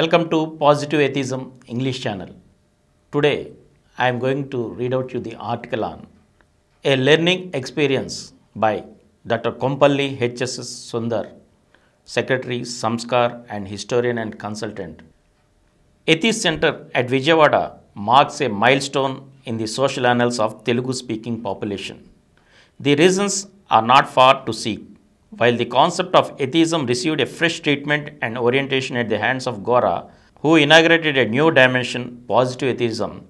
Welcome to Positive Atheism English channel. Today I am going to read out you the article on A Learning Experience by Dr. Kompalli H.S. Sundar, Secretary, Samskar and Historian and Consultant. Atheist Center at Vijayawada marks a milestone in the social annals of Telugu speaking population. The reasons are not far to seek. While the concept of atheism received a fresh treatment and orientation at the hands of Gora, who inaugurated a new dimension, positive atheism,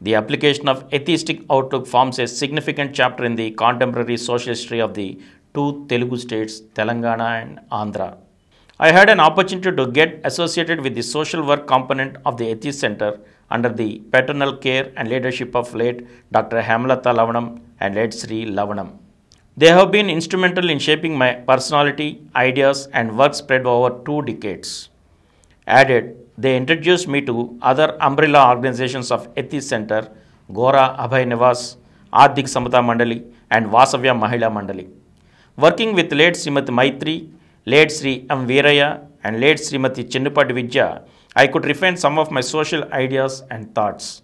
the application of atheistic outlook forms a significant chapter in the contemporary social history of the two Telugu states, Telangana and Andhra. I had an opportunity to get associated with the social work component of the Atheist Center under the paternal care and leadership of late Dr. Hamlata Lavanam and late Sri Lavanam. They have been instrumental in shaping my personality, ideas, and work spread over two decades. Added, they introduced me to other umbrella organizations of Ethis Center, Gora Abhay Nivas, Adhik Samata Mandali, and Vasavya Mahila Mandali. Working with late Srimati Maitri, late Sri M. Viraya, and late Srimati Chindupati Vidya, I could refine some of my social ideas and thoughts.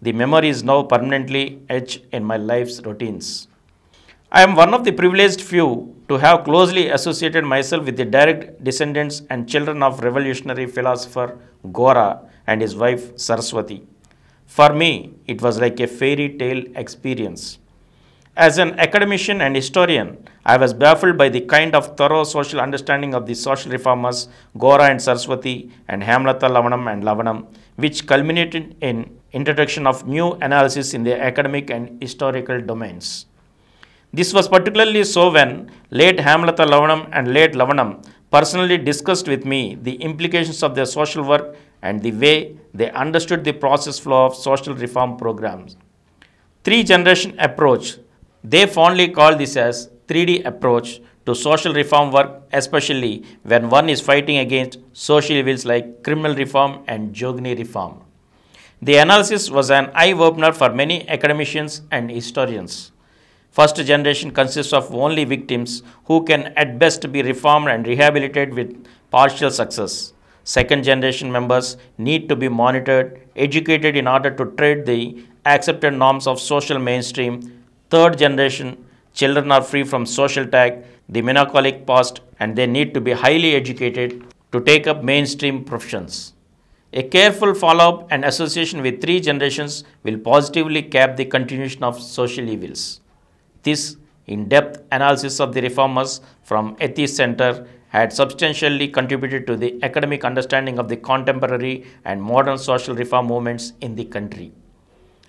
The memory is now permanently etched in my life's routines. I am one of the privileged few to have closely associated myself with the direct descendants and children of revolutionary philosopher Gora and his wife Saraswati. For me, it was like a fairy tale experience. As an academician and historian, I was baffled by the kind of thorough social understanding of the social reformers Gora and Saraswati and Hamlata Lavanam and Lavanam, which culminated in introduction of new analysis in the academic and historical domains. This was particularly so when late Hamlatha Lavanam and late Lavanam personally discussed with me the implications of their social work and the way they understood the process flow of social reform programs. Three generation approach, they fondly call this as 3D approach to social reform work, especially when one is fighting against social evils like criminal reform and Jogni reform. The analysis was an eye opener for many academicians and historians. First generation consists of only victims who can at best be reformed and rehabilitated with partial success. Second generation members need to be monitored, educated in order to tread the accepted norms of social mainstream. Third generation children are free from social tag, the melancholic past, and they need to be highly educated to take up mainstream professions. A careful follow-up and association with three generations will positively cap the continuation of social evils. This in-depth analysis of the reformers from Ethics Center had substantially contributed to the academic understanding of the contemporary and modern social reform movements in the country.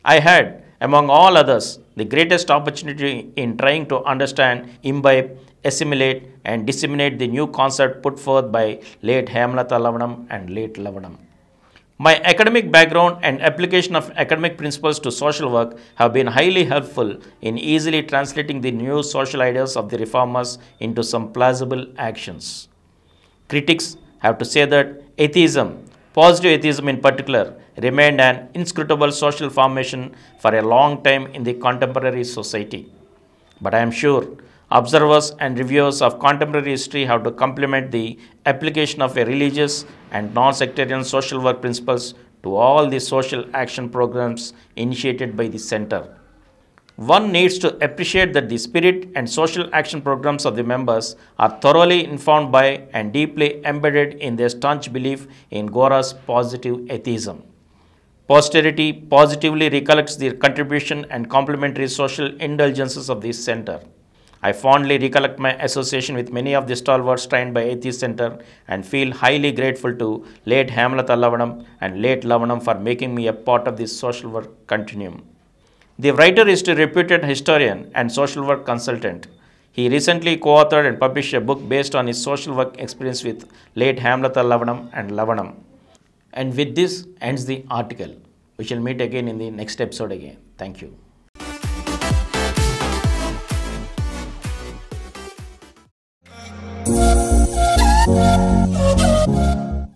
I had, among all others, the greatest opportunity in trying to understand, imbibe, assimilate and disseminate the new concept put forth by late Hemlata Lavanam and late Lavanam. My academic background and application of academic principles to social work have been highly helpful in easily translating the new social ideas of the reformers into some plausible actions. Critics have to say that atheism, positive atheism in particular, remained an inscrutable social formation for a long time in the contemporary society. But I am sure Observers and reviewers of contemporary history have to complement the application of a religious and non-sectarian social work principles to all the social action programs initiated by the center. One needs to appreciate that the spirit and social action programs of the members are thoroughly informed by and deeply embedded in their staunch belief in Gora's positive atheism. Posterity positively recollects the contribution and complementary social indulgences of this center. I fondly recollect my association with many of the stalwarts trained by Atheist Center and feel highly grateful to late Hamlata Lavanam and late Lavanam for making me a part of this social work continuum. The writer is a reputed historian and social work consultant. He recently co-authored and published a book based on his social work experience with late Hamlata Lavanam and Lavanam. And with this ends the article. We shall meet again in the next episode again. Thank you.